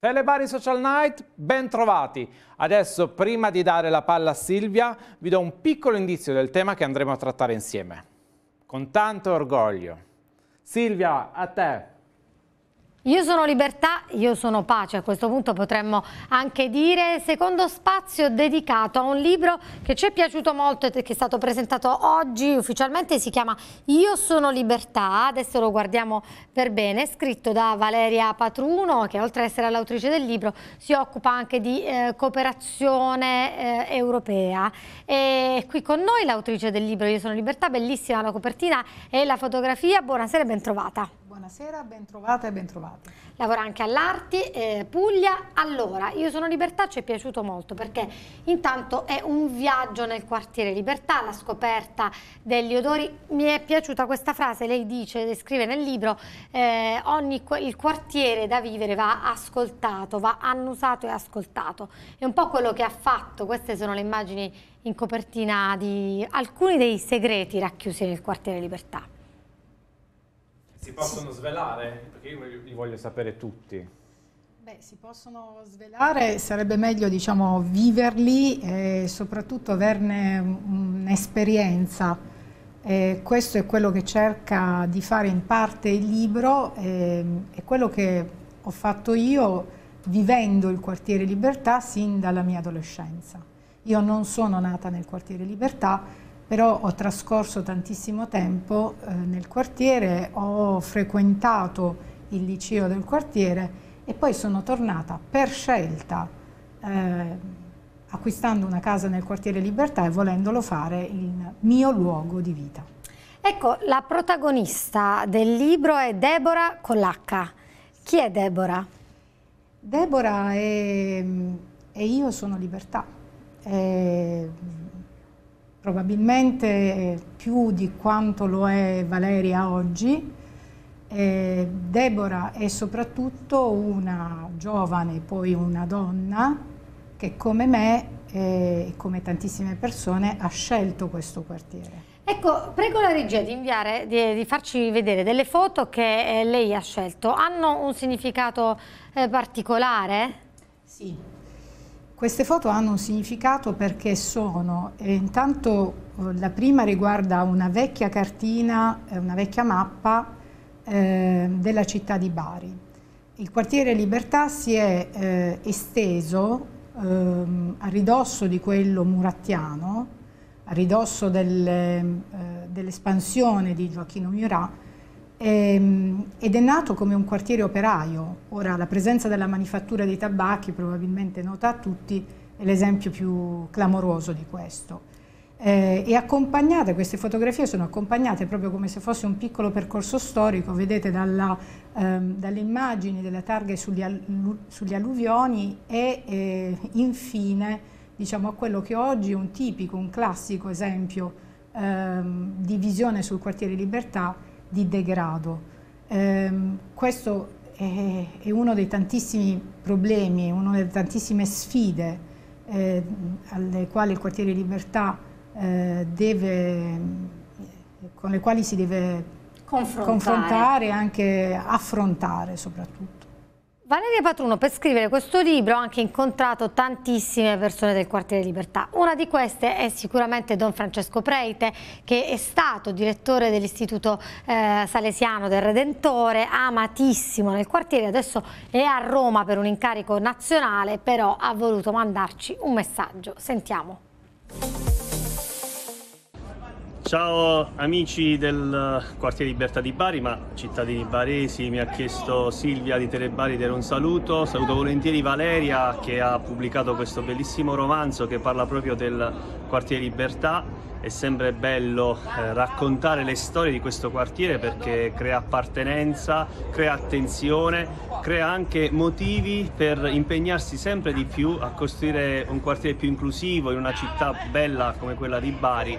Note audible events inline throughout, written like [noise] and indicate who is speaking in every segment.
Speaker 1: Telebari Social Night, ben trovati! Adesso, prima di dare la palla a Silvia, vi do un piccolo indizio del tema che andremo a trattare insieme. Con tanto orgoglio. Silvia,
Speaker 2: a te! Io sono libertà, io sono pace, a questo punto potremmo anche dire secondo spazio dedicato a un libro che ci è piaciuto molto e che è stato presentato oggi ufficialmente, si chiama Io sono libertà, adesso lo guardiamo per bene, scritto da Valeria Patruno che oltre ad essere l'autrice del libro si occupa anche di eh, cooperazione eh, europea e qui con noi l'autrice del libro Io sono libertà, bellissima la copertina e la fotografia, buonasera e ben trovata. Buonasera, bentrovata e bentrovati. Lavora anche all'Arti, eh, Puglia. Allora, Io sono Libertà ci è piaciuto molto perché intanto è un viaggio nel quartiere Libertà, la scoperta degli odori. Mi è piaciuta questa frase, lei dice, scrive nel libro, eh, ogni, il quartiere da vivere va ascoltato, va annusato e ascoltato. È un po' quello che ha fatto, queste sono le immagini in copertina di alcuni dei segreti racchiusi nel quartiere Libertà.
Speaker 1: Si possono svelare? Perché io li voglio sapere tutti.
Speaker 3: Beh, si possono svelare, sarebbe meglio diciamo, viverli e soprattutto averne un'esperienza. questo è quello che cerca di fare in parte il libro e, e quello che ho fatto io vivendo il quartiere Libertà sin dalla mia adolescenza. Io non sono nata nel quartiere Libertà, però ho trascorso tantissimo tempo eh, nel quartiere, ho frequentato il liceo del quartiere e poi sono tornata per scelta eh, acquistando una casa nel quartiere Libertà e volendolo fare il mio luogo di vita.
Speaker 2: Ecco, la protagonista del libro è Deborah Collacca. Chi è Deborah? Deborah e, io sono Libertà. E,
Speaker 3: probabilmente più di quanto lo è Valeria oggi, eh, Deborah è soprattutto una giovane, poi una donna, che come me eh, e come tantissime persone ha scelto questo quartiere.
Speaker 2: Ecco, prego la regia di inviare, di, di farci vedere delle foto che eh, lei ha scelto. Hanno un significato eh, particolare? Sì,
Speaker 3: queste foto hanno un significato perché sono, eh, intanto eh, la prima riguarda una vecchia cartina, eh, una vecchia mappa eh, della città di Bari. Il quartiere Libertà si è esteso ehm, a ridosso di quello murattiano, a ridosso del, dell'espansione di Gioacchino Murat, Ehm, ed è nato come un quartiere operaio. Ora la presenza della manifattura dei tabacchi, probabilmente nota a tutti, è l'esempio più clamoroso di questo. Eh, e accompagnate, queste fotografie sono accompagnate proprio come se fosse un piccolo percorso storico, vedete dalla, ehm, dalle immagini delle targhe sugli, allu sugli alluvioni e eh, infine diciamo, a quello che oggi è un tipico, un classico esempio ehm, di visione sul quartiere Libertà, di degrado. Eh, questo è, è, uno dei tantissimi problemi, una delle tantissime sfide eh, alle quali il quartiere Libertà eh, deve, con le quali si deve
Speaker 2: confrontare, confrontare e anche affrontare soprattutto. Valeria Patruno per scrivere questo libro ha anche incontrato tantissime persone del quartiere Libertà. Una di queste è sicuramente Don Francesco Preite che è stato direttore dell'Istituto eh, Salesiano del Redentore, amatissimo nel quartiere, adesso è a Roma per un incarico nazionale, però ha voluto mandarci un messaggio. Sentiamo.
Speaker 4: Ciao amici del quartiere Libertà di Bari, ma cittadini baresi, mi ha chiesto Silvia di Telebari dare un saluto, saluto volentieri Valeria che ha pubblicato questo bellissimo romanzo che parla proprio del quartiere Libertà è sempre bello eh, raccontare le storie di questo quartiere perché crea appartenenza, crea attenzione, crea anche motivi per impegnarsi sempre di più a costruire un quartiere più inclusivo in una città bella come quella di Bari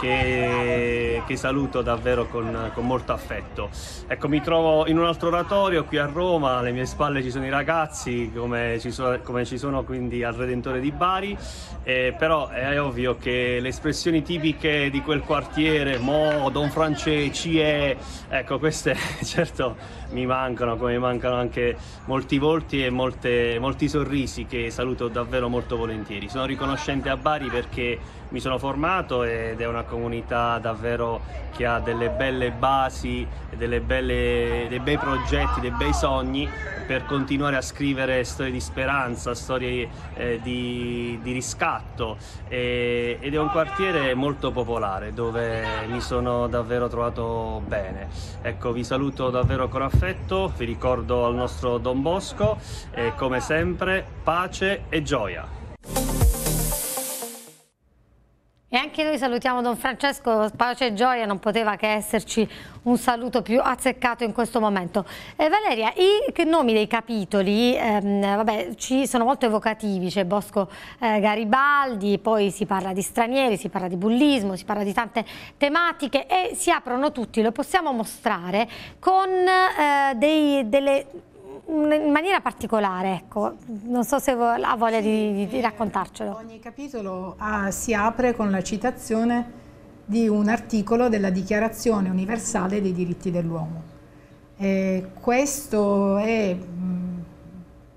Speaker 4: che, che saluto davvero con, con, molto affetto. Ecco, mi trovo in un altro oratorio qui a Roma, alle mie spalle ci sono i ragazzi come ci, so, come ci sono quindi al Redentore di Bari, eh, però è ovvio che le espressioni tipiche civiche di quel quartiere, Mo, Don France, CE, ecco queste [laughs] certo mi mancano come mi mancano anche molti volti e molte, molti sorrisi che saluto davvero molto volentieri. Sono riconoscente a Bari perché mi sono formato ed è una comunità davvero che ha delle belle basi, delle belle, dei bei progetti, dei bei sogni per continuare a scrivere storie di speranza, storie eh, di, di, riscatto e, ed è un quartiere molto popolare dove mi sono davvero trovato bene. Ecco, vi saluto davvero con affetto, vi ricordo al nostro Don Bosco e come sempre pace e gioia.
Speaker 2: anche noi salutiamo Don Francesco, pace e gioia, non poteva che esserci un saluto più azzeccato in questo momento. Eh, Valeria, i nomi dei capitoli ehm, vabbè, ci sono molto evocativi, c'è Bosco eh, Garibaldi, poi si parla di stranieri, si parla di bullismo, si parla di tante tematiche e si aprono tutti, lo possiamo mostrare, con eh, dei, delle in maniera particolare, ecco. non so se ha voglia di, di, di raccontarcelo. Ogni
Speaker 3: capitolo
Speaker 2: ha, ah, si apre con la
Speaker 3: citazione di un articolo della Dichiarazione Universale dei diritti dell'uomo. questo è mm,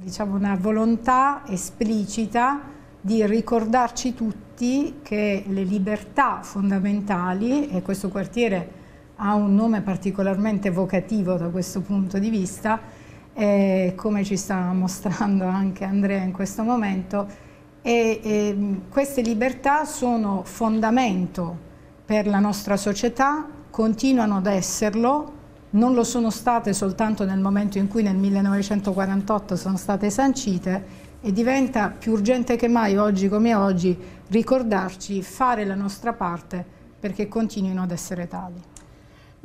Speaker 3: diciamo, una volontà esplicita di ricordarci tutti che le libertà fondamentali, e questo quartiere ha un nome particolarmente evocativo da questo punto di vista, eh, come ci sta [laughs] mostrando anche Andrea in questo momento, e, e, queste libertà sono fondamento per la nostra società, continuano ad esserlo, non lo sono state soltanto nel momento in cui nel 1948 sono state sancite e diventa più urgente che mai oggi come oggi ricordarci fare la nostra parte perché continuino ad essere tali.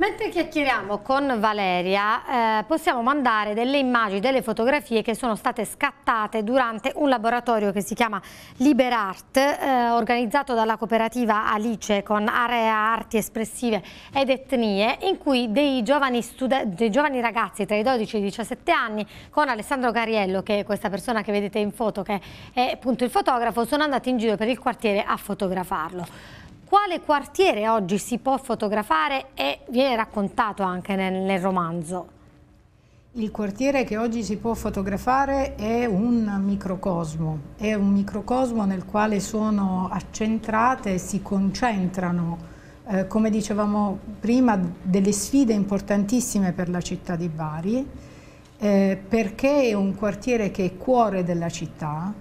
Speaker 2: Mentre chiacchieriamo con Valeria, eh, possiamo mandare delle immagini, delle fotografie che sono state scattate durante un laboratorio che si chiama Liberart, eh, organizzato dalla cooperativa Alice con area arti espressive ed etnie, in cui dei giovani, dei giovani ragazzi tra i 12 e i 17 anni, con Alessandro Cariello, che è questa persona che vedete in foto, che è appunto il fotografo, sono andati in giro per il quartiere a fotografarlo quale quartiere oggi si può fotografare e viene raccontato anche nel, nel romanzo?
Speaker 3: Il quartiere che oggi si può fotografare è un microcosmo, è un microcosmo nel quale sono accentrate e si concentrano, eh, come dicevamo prima, delle sfide importantissime per la città di Bari, eh, perché è un quartiere che è cuore della città,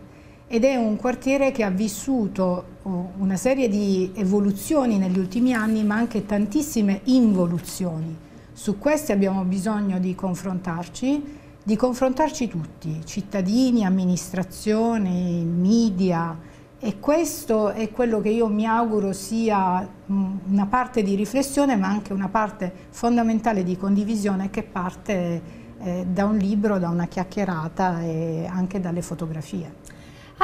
Speaker 3: ed è un quartiere che ha vissuto oh, una serie di evoluzioni negli ultimi anni ma anche tantissime involuzioni. Su queste abbiamo bisogno di confrontarci, di confrontarci tutti, cittadini, amministrazione, media e questo è quello che io mi auguro sia mm, una parte di riflessione ma anche una parte fondamentale di condivisione che parte eh, da un libro, da una chiacchierata e anche dalle fotografie.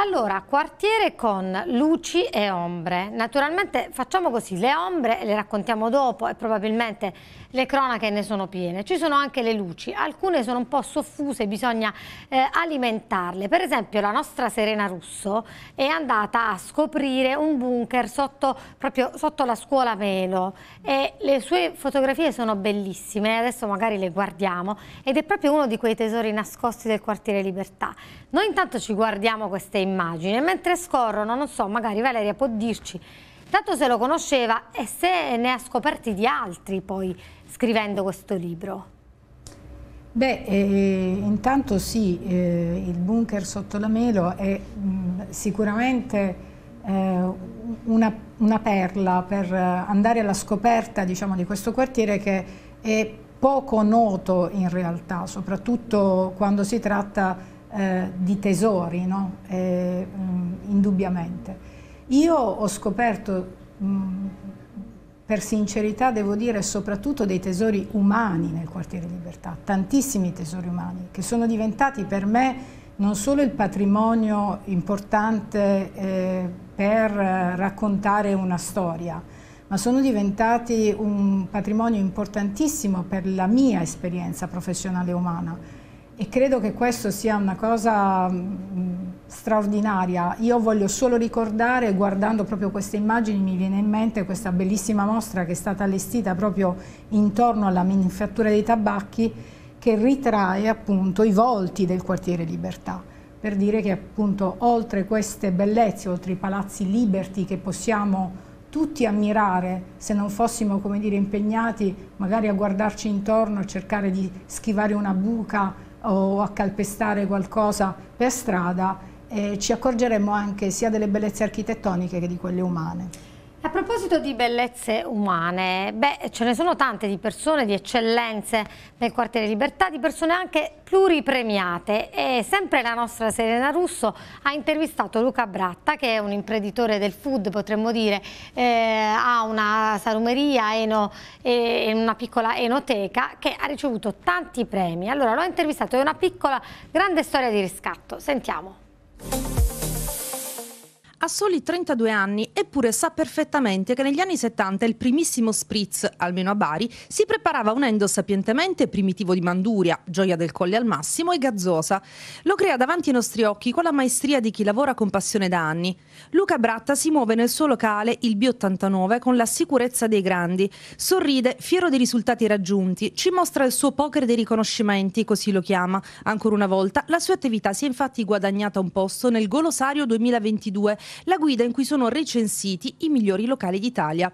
Speaker 2: Allora, quartiere con luci e ombre. Naturalmente facciamo così, le ombre le raccontiamo dopo e probabilmente le cronache ne sono piene. Ci sono anche le luci, alcune sono un po' soffuse, bisogna eh, alimentarle. Per esempio la nostra Serena Russo è andata a scoprire un bunker sotto, proprio sotto la scuola Melo e le sue fotografie sono bellissime, adesso magari le guardiamo ed è proprio uno di quei tesori nascosti del quartiere Libertà. Noi intanto ci guardiamo queste immagini immagine, mentre scorrono, non so, magari Valeria può dirci tanto se lo conosceva e se ne ha scoperti di altri poi scrivendo questo
Speaker 5: libro.
Speaker 3: Beh, eh, intanto sì, eh, il bunker sotto la Melo è mh, mm, sicuramente eh, una, una, perla per andare alla scoperta diciamo, di questo quartiere che è poco noto in realtà, soprattutto quando si tratta di eh, di tesori, no? eh, mh, mm, indubbiamente. Io ho scoperto, mh, mm, per sincerità devo dire, soprattutto dei tesori umani nel quartiere Libertà, tantissimi tesori umani, che sono diventati per me non solo il patrimonio importante eh, per raccontare una storia, ma sono diventati un patrimonio importantissimo per la mia esperienza professionale umana e credo che questo sia una cosa mm, straordinaria. Io voglio solo ricordare, guardando proprio queste immagini, mi viene in mente questa bellissima mostra che è stata allestita proprio intorno alla manifattura dei tabacchi che ritrae appunto i volti del quartiere Libertà per dire che appunto oltre queste bellezze, oltre i palazzi Liberty che possiamo tutti ammirare se non fossimo come dire impegnati magari a guardarci intorno, a cercare di schivare una buca o a calpestare qualcosa per strada, eh, ci accorgeremo anche sia delle bellezze architettoniche che di quelle umane.
Speaker 2: A proposito di bellezze umane, beh, ce ne sono tante di persone, di eccellenze nel quartiere Libertà, di persone anche pluripremiate e sempre la nostra Serena Russo ha intervistato Luca Bratta che è un imprenditore del food potremmo dire, eh, ha una salumeria eno, e una piccola enoteca che ha ricevuto tanti premi. Allora l'ho intervistato, è una piccola grande storia di riscatto, sentiamo.
Speaker 5: Ha soli 32 anni, eppure sa perfettamente che negli anni 70 il primissimo spritz, almeno a Bari, si preparava unendo sapientemente primitivo di Manduria, gioia del colle al massimo e gazzosa. Lo crea davanti ai nostri occhi con la maestria di chi lavora con passione da anni. Luca Bratta si muove nel suo locale, il B89, con la sicurezza dei grandi. Sorride, fiero dei risultati raggiunti, ci mostra il suo poker dei riconoscimenti, così lo chiama. Ancora una volta, la sua attività si è infatti guadagnata un posto nel Golosario 2022 la guida in cui sono recensiti i migliori locali d'Italia.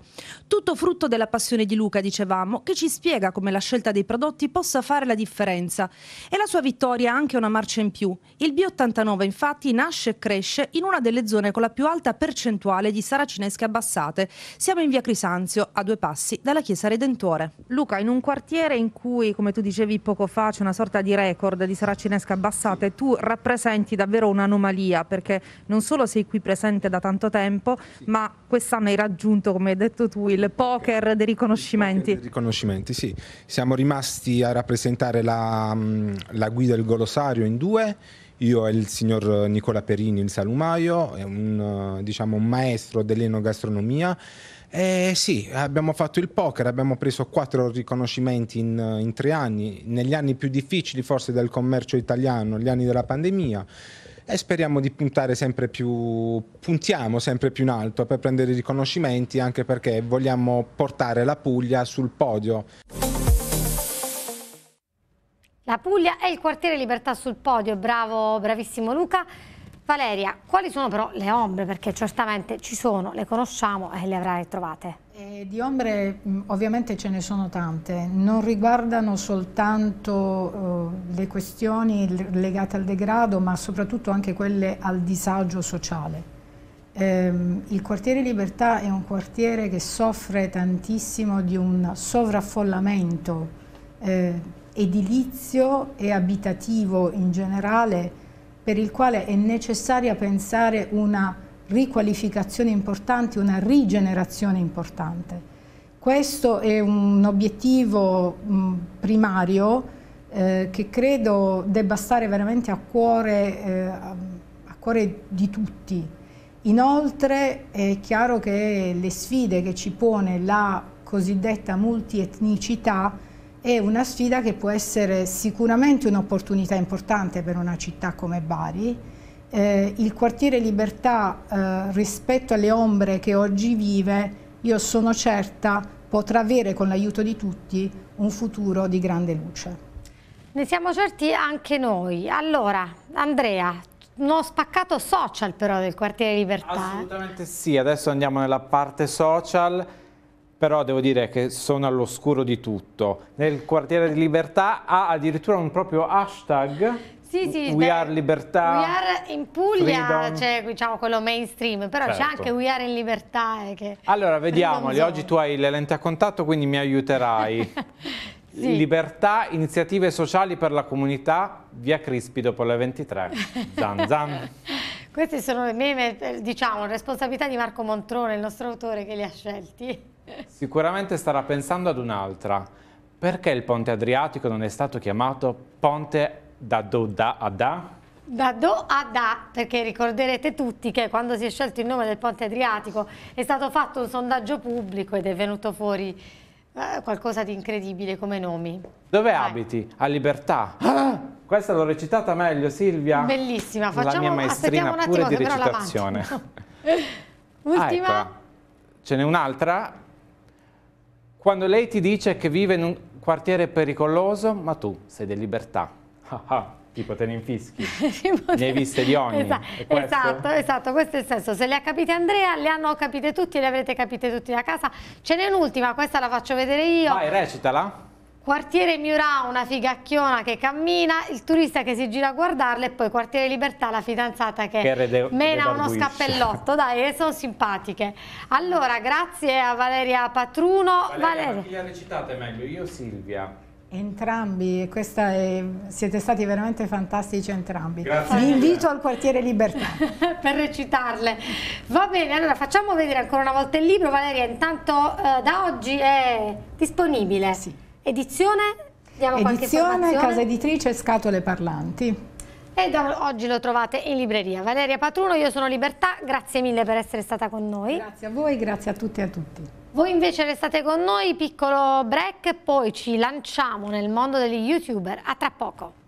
Speaker 5: Tutto frutto della passione di Luca, dicevamo, che ci spiega come la scelta dei prodotti possa fare la differenza. E la sua vittoria ha anche una marcia in più. Il B89 infatti nasce e cresce in una delle zone con la più alta percentuale di saracinesche abbassate. Siamo in via Crisanzio, a due passi dalla chiesa Redentore. Luca, in un quartiere in cui, come tu dicevi poco fa, c'è una sorta di record di saracinesche abbassate, tu rappresenti davvero un'anomalia perché non solo sei qui presente, assente da tanto tempo, sì. ma quest'anno hai raggiunto, come hai detto tu, il poker dei riconoscimenti. Poker dei
Speaker 1: riconoscimenti, sì. Siamo rimasti a rappresentare la, mm, la guida del Golosario in due io e il signor Nicola Perini, il salumaio, è un, eh, diciamo, un maestro dell'enogastronomia. Eh, sì, abbiamo fatto il poker, abbiamo preso quattro riconoscimenti in, in tre anni, negli anni più difficili forse del commercio italiano, gli anni della pandemia e speriamo di puntare sempre più, puntiamo sempre più in alto per prendere i riconoscimenti anche perché vogliamo portare la Puglia sul podio.
Speaker 2: La Puglia è il quartiere Libertà sul podio, bravo, bravissimo Luca. Valeria, quali sono però le ombre? Perché certamente ci sono, le conosciamo e le avrai trovate.
Speaker 3: Eh, di ombre mm, ovviamente ce ne sono tante, non riguardano soltanto eh, le questioni legate al degrado, ma soprattutto anche quelle al disagio sociale. Eh, il quartiere Libertà è un quartiere che soffre tantissimo di un sovraffollamento eh, edilizio e abitativo in generale, per il quale è necessaria pensare una riqualificazioni importanti, una rigenerazione importante. Questo è un obiettivo primario eh, che credo debba stare veramente a cuore, eh, a cuore di tutti. Inoltre è chiaro che le sfide che ci pone la cosiddetta multietnicità è una sfida che può essere sicuramente un'opportunità importante per una città come Bari, eh, il quartiere Libertà eh, rispetto alle ombre che oggi vive, io sono certa potrà avere con l'aiuto di tutti un futuro di grande
Speaker 1: luce.
Speaker 2: Ne siamo certi anche noi. Allora, Andrea, uno spaccato social però del quartiere Libertà. Eh? Assolutamente
Speaker 1: sì, adesso andiamo nella parte social però devo dire che sono all'oscuro di tutto. Nel quartiere di Libertà ha addirittura un proprio hashtag
Speaker 2: sì, sì, We beh, Are
Speaker 1: Libertà. We Are
Speaker 2: in Puglia c'è cioè, diciamo, quello mainstream, però certo. c'è anche We Are in Libertà. Eh, che
Speaker 1: allora, vediamoli. Oggi tu hai le lenti a contatto, quindi mi aiuterai. [laughs] sì. Libertà, iniziative sociali per la comunità, via Crispi dopo le 23. Zan zan.
Speaker 2: [laughs] Questi sono le meme, eh, diciamo, responsabilità di Marco Montrone, il nostro autore che li ha scelti. [laughs]
Speaker 1: Sicuramente starà pensando ad un'altra. Perché il ponte Adriatico non è stato chiamato ponte da do da a da?
Speaker 2: Da do a da, perché ricorderete tutti che quando si è scelto il nome del ponte Adriatico è stato fatto un sondaggio pubblico ed è venuto fuori eh, qualcosa di incredibile come nomi.
Speaker 1: Dove Dai. abiti? A Libertà. Ah, questa l'ho recitata meglio, Silvia.
Speaker 2: Bellissima, facciamo la mia maestrina un pure di recitazione. [laughs] Ah, Ultima. Ah, ecco.
Speaker 1: Ce n'è un'altra. Quando lei ti dice che vive in un quartiere pericoloso, ma tu sei di libertà ah, ah, tipo te ne infischi, [laughs] ne hai viste di ogni. Esatto, esatto,
Speaker 2: esatto, questo è il senso, se le ha capite Andrea, le hanno capite tutti, le avrete capite tutti da casa. Ce n'è un'ultima, questa la faccio vedere io. Vai,
Speaker 1: recitala.
Speaker 2: Quartiere Miura, una figacchiona che cammina, il turista che si gira a guardarla e poi Quartiere Libertà, la fidanzata che, che mena uno scappellotto. Dai, eh, sono simpatiche. Allora, grazie a Valeria Patruno. Valeria, Valeria.
Speaker 1: chi la recitate meglio? Io Silvia.
Speaker 3: Entrambi, è, siete stati veramente fantastici entrambi. Grazie. Vi invito al quartiere
Speaker 2: Libertà. [laughs] per recitarle. Va bene, allora facciamo vedere ancora una volta il libro. Valeria, intanto eh, da oggi è disponibile. Sì. Edizione? Diamo Edizione, casa
Speaker 3: editrice Scatole Parlanti.
Speaker 2: E da oggi lo trovate in libreria. Valeria Patruno, io sono Libertà, grazie mille per essere stata con noi. Grazie a voi, grazie a tutti e a tutti. Voi invece restate con noi, piccolo break, poi ci lanciamo nel mondo degli youtuber. A tra poco!